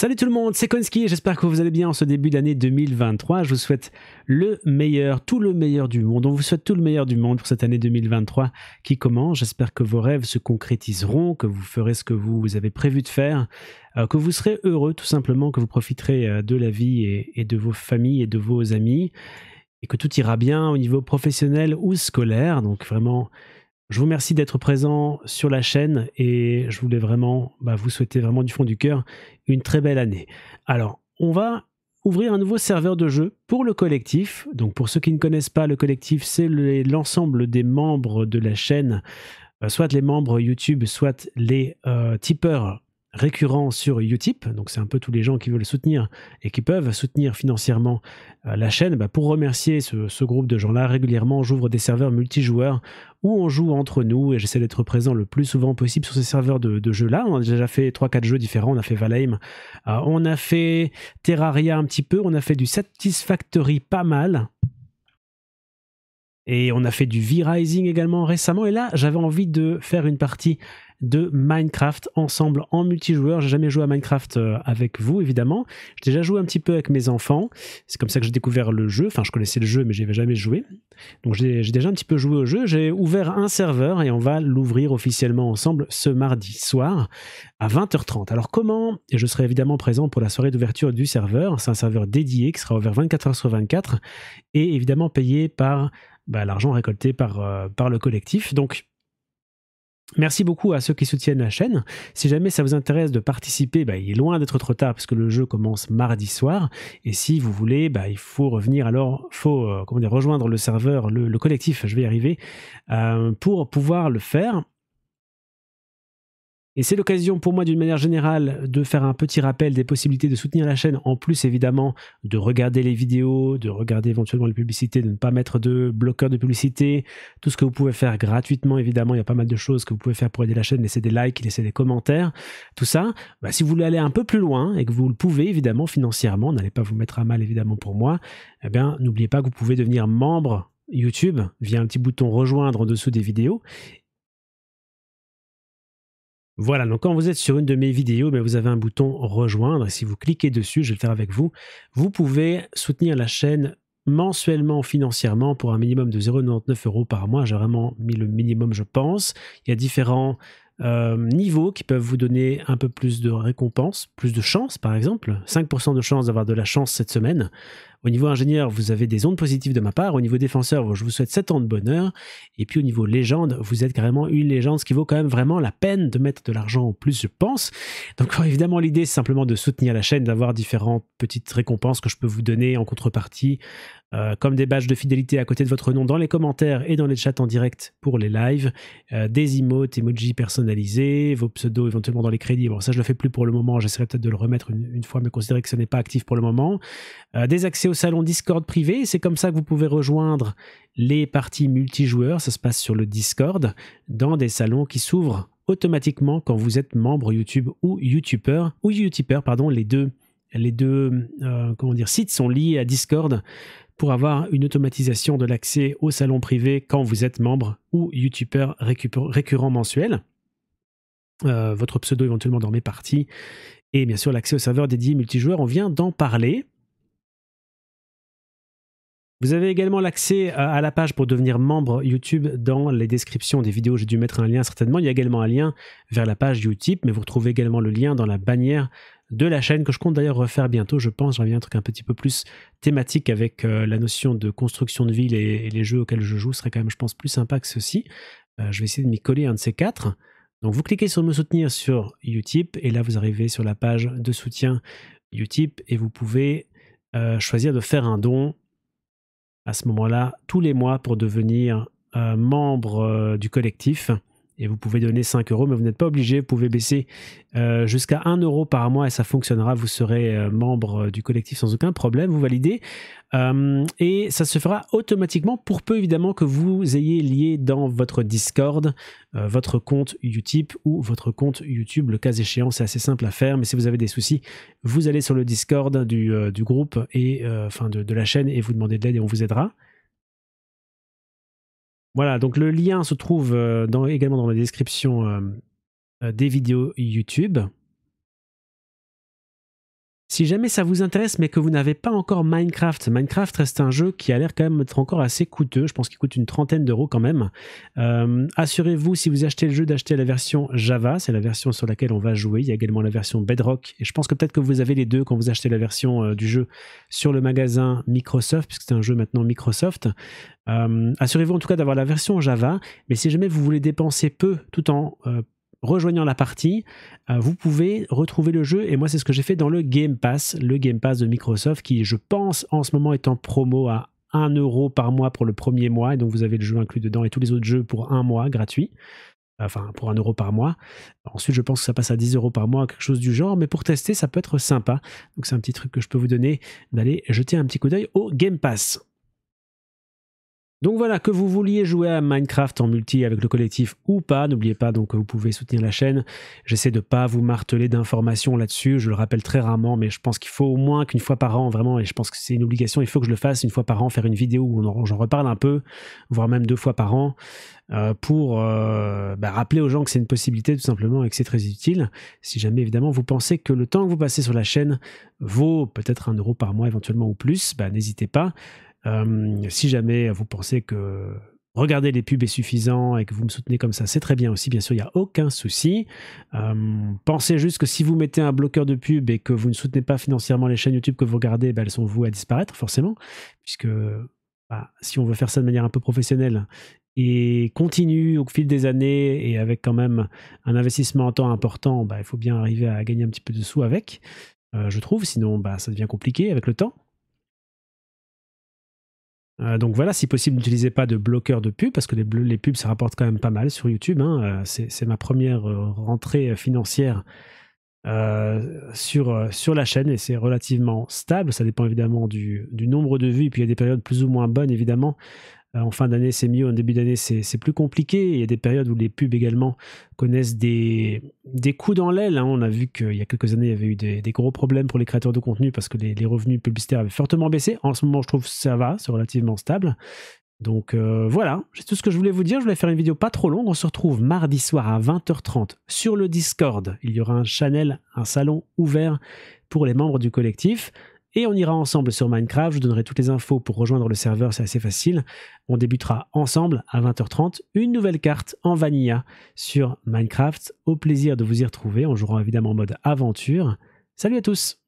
Salut tout le monde, c'est Konski j'espère que vous allez bien en ce début d'année 2023. Je vous souhaite le meilleur, tout le meilleur du monde. On vous souhaite tout le meilleur du monde pour cette année 2023 qui commence. J'espère que vos rêves se concrétiseront, que vous ferez ce que vous avez prévu de faire, euh, que vous serez heureux tout simplement, que vous profiterez euh, de la vie et de vos familles et de vos amis et que tout ira bien au niveau professionnel ou scolaire. Donc vraiment, je vous remercie d'être présent sur la chaîne et je voulais vraiment bah, vous souhaiter vraiment du fond du cœur une très belle année. Alors, on va ouvrir un nouveau serveur de jeu pour le collectif. Donc, pour ceux qui ne connaissent pas le collectif, c'est l'ensemble des membres de la chaîne, euh, soit les membres YouTube, soit les tippers. Euh, tipeurs récurrent sur Utip. Donc, c'est un peu tous les gens qui veulent soutenir et qui peuvent soutenir financièrement euh, la chaîne. Bah, pour remercier ce, groupe de gens-là, régulièrement, j'ouvre des serveurs multijoueurs où on joue entre nous et j'essaie d'être présent le plus souvent possible sur ces serveurs de, jeux-là. On a déjà fait 3-4 jeux différents. On a fait Valheim, euh, on a fait Terraria un petit peu, on a fait du Satisfactory pas mal. Et on a fait du V-Rising également récemment. Et là, j'avais envie de faire une partie de Minecraft ensemble en multijoueur. J'ai jamais joué à Minecraft euh, avec vous, évidemment. J'ai déjà joué un petit peu avec mes enfants. C'est comme ça que j'ai découvert le jeu. Enfin, je connaissais le jeu, mais avais jamais joué. Donc, j'ai déjà un petit peu joué au jeu. J'ai ouvert un serveur et on va l'ouvrir officiellement ensemble ce mardi soir à 20h30. Alors, comment Et je serai évidemment présent pour la soirée d'ouverture du serveur. C'est un serveur dédié qui sera ouvert 24h sur 24 et évidemment payé par bah, l'argent récolté par, euh, par le collectif. Donc, Merci beaucoup à ceux qui soutiennent la chaîne. Si jamais ça vous intéresse de participer, bah, il est loin d'être trop tard parce que le jeu commence mardi soir. Et si vous voulez, bah, il faut revenir alors, faut euh, comment dire, rejoindre le serveur, le, collectif, je vais y arriver, euh, pour pouvoir le faire. Et c'est l'occasion pour moi d'une manière générale de faire un petit rappel des possibilités de soutenir la chaîne, en plus évidemment de regarder les vidéos, de regarder éventuellement les publicités, de ne pas mettre de bloqueurs de publicité, tout ce que vous pouvez faire gratuitement évidemment, il y a pas mal de choses que vous pouvez faire pour aider la chaîne, laisser des likes, laisser des commentaires, tout ça. Bah, si vous voulez aller un peu plus loin et que vous le pouvez évidemment financièrement, n'allez pas vous mettre à mal évidemment pour moi, eh bien n'oubliez pas que vous pouvez devenir membre YouTube via un petit bouton rejoindre en dessous des vidéos voilà, donc quand vous êtes sur une de mes vidéos, mais ben, vous avez un bouton rejoindre. Et si vous cliquez dessus, je vais le faire avec vous, vous pouvez soutenir la chaîne mensuellement financièrement pour un minimum de 0,99 euros par mois. J'ai vraiment mis le minimum, je pense. Il y a différents euh, niveaux qui peuvent vous donner un peu plus de récompense, plus de chance par exemple. 5% de chance d'avoir de la chance cette semaine au niveau ingénieur, vous avez des ondes positives de ma part. Au niveau défenseur, je vous souhaite 7 ans de bonheur. Et puis au niveau légende, vous êtes carrément une légende, ce qui vaut quand même vraiment la peine de mettre de l'argent en plus, je pense. Donc évidemment, l'idée, c'est simplement de soutenir la chaîne, d'avoir différentes petites récompenses que je peux vous donner en contrepartie, euh, comme des badges de fidélité à côté de votre nom dans les commentaires et dans les chats en direct pour les lives, euh, des emotes, emojis personnalisés, vos pseudos éventuellement dans les crédits. Bon, ça, je le fais plus pour le moment. J'essaierai peut-être de le remettre une, fois, mais considérez que ce n'est pas actif pour le moment. Euh, des accès au salon Discord privé. C'est comme ça que vous pouvez rejoindre les parties multijoueurs. Ça se passe sur le Discord dans des salons qui s'ouvrent automatiquement quand vous êtes membre YouTube ou YouTuber ou YouTuber, pardon, les deux les deux euh, comment dire, sites sont liés à Discord pour avoir une automatisation de l'accès au salon privé quand vous êtes membre ou YouTuber récurrent mensuel. Euh, votre pseudo éventuellement dans mes parties. Et bien sûr, l'accès au serveur dédié multijoueur, on vient d'en parler. Vous avez également l'accès euh, à la page pour devenir membre YouTube dans les descriptions des vidéos. J'ai dû mettre un lien certainement. Il y a également un lien vers la page YouTube, mais vous retrouvez également le lien dans la bannière de la chaîne que je compte d'ailleurs refaire bientôt, je pense. Je à un truc un petit peu plus thématique avec euh, la notion de construction de ville et, les jeux auxquels je joue. Ce serait quand même, je pense, plus sympa que ceci. Euh, je vais essayer de m'y coller un de ces quatre. Donc vous cliquez sur me soutenir sur Utip et là vous arrivez sur la page de soutien Utip et vous pouvez choisir de faire un don à ce moment-là tous les mois pour devenir euh, membre euh, du collectif et vous pouvez donner 5 euros, mais vous n'êtes pas obligé, vous pouvez baisser euh, jusqu'à 1 euro par mois et ça fonctionnera, vous serez euh, membre euh, du collectif sans aucun problème, vous validez, et ça se fera automatiquement pour peu évidemment que vous ayez lié dans votre Discord votre compte Utip ou votre compte YouTube, le cas échéant, c'est assez simple à faire, mais si vous avez des soucis, vous allez sur le Discord du, groupe et enfin de la chaîne et vous demandez de l'aide et on vous aidera. Voilà, donc le lien se trouve euh, également dans la description euh, euh, des vidéos YouTube. Si jamais ça vous intéresse mais que vous n'avez pas encore Minecraft, Minecraft reste un jeu qui a l'air quand même d'être encore assez coûteux, je pense qu'il coûte une trentaine d'euros quand même. Euh, assurez-vous si vous achetez le jeu d'acheter la version Java, c'est la version sur laquelle on va jouer, il y a également la version Bedrock, et je pense que peut-être que vous avez les deux quand vous achetez la version euh, du jeu sur le magasin Microsoft, puisque c'est un jeu maintenant Microsoft. Euh, assurez-vous en tout cas d'avoir la version Java, mais si jamais vous voulez dépenser peu tout en rejoignant la partie, euh, vous pouvez retrouver le jeu. Et moi, c'est ce que j'ai fait dans le Game Pass, le Game Pass de Microsoft, qui, je pense, en ce moment est en promo à 1 euro par mois pour le premier mois. Et donc, vous avez le jeu inclus dedans et tous les autres jeux pour un mois gratuit. Enfin, pour 1€ euro par mois. Ensuite, je pense que ça passe à 10 euros par mois, quelque chose du genre. Mais pour tester, ça peut être sympa. Donc, c'est un petit truc que je peux vous donner d'aller jeter un petit coup d'œil au Game Pass. Donc voilà, que vous vouliez jouer à Minecraft en multi avec le collectif ou pas, n'oubliez pas donc que vous pouvez soutenir la chaîne. J'essaie de ne pas vous marteler d'informations là-dessus, je le rappelle très rarement, mais je pense qu'il faut au moins qu'une fois par an, vraiment, et je pense que c'est une obligation, il faut que je le fasse une fois par an, faire une vidéo où j'en reparle un peu, voire même deux fois par an, euh, pour euh, bah, rappeler aux gens que c'est une possibilité tout simplement et que c'est très utile. Si jamais évidemment vous pensez que le temps que vous passez sur la chaîne vaut peut-être un euro par mois éventuellement ou plus, bah, n'hésitez pas si jamais vous pensez que regarder les pubs est suffisant et que vous me soutenez comme ça, c'est très bien aussi, bien sûr, il n'y a aucun souci. pensez juste que si vous mettez un bloqueur de pub et que vous ne soutenez pas financièrement les chaînes YouTube que vous regardez, bah, elles sont vouées à disparaître, forcément, puisque bah, si on veut faire ça de manière un peu professionnelle et continue au fil des années et avec quand même un investissement en temps important, bah, il faut bien arriver à gagner un petit peu de sous avec, euh, je trouve, sinon ça devient compliqué avec le temps. Euh, donc voilà, si possible, n'utilisez pas de bloqueur de pub parce que les, les, pubs, ça rapporte quand même pas mal sur YouTube. Hein. Euh, c'est ma première euh, rentrée financière sur, sur la chaîne et c'est relativement stable. Ça dépend évidemment du, du, nombre de vues. Et puis il y a des périodes plus ou moins bonnes évidemment. Euh, en fin d'année, c'est mieux. En début d'année, c'est plus compliqué. Il y a des périodes où les pubs également connaissent des, des coups dans l'aile. Hein. On a vu qu'il y a quelques années, il y avait eu des, gros problèmes pour les créateurs de contenu parce que les, revenus publicitaires avaient fortement baissé. En ce moment, je trouve que ça va, c'est relativement stable. Donc euh, voilà, c'est tout ce que je voulais vous dire. Je voulais faire une vidéo pas trop longue. On se retrouve mardi soir à 20h30 sur le Discord. Il y aura un channel, un salon ouvert pour les membres du collectif et on ira ensemble sur Minecraft. Je vous donnerai toutes les infos pour rejoindre le serveur, c'est assez facile. On débutera ensemble à 20h30 une nouvelle carte en vanilla sur Minecraft. Au plaisir de vous y retrouver. On jouera évidemment en mode aventure. Salut à tous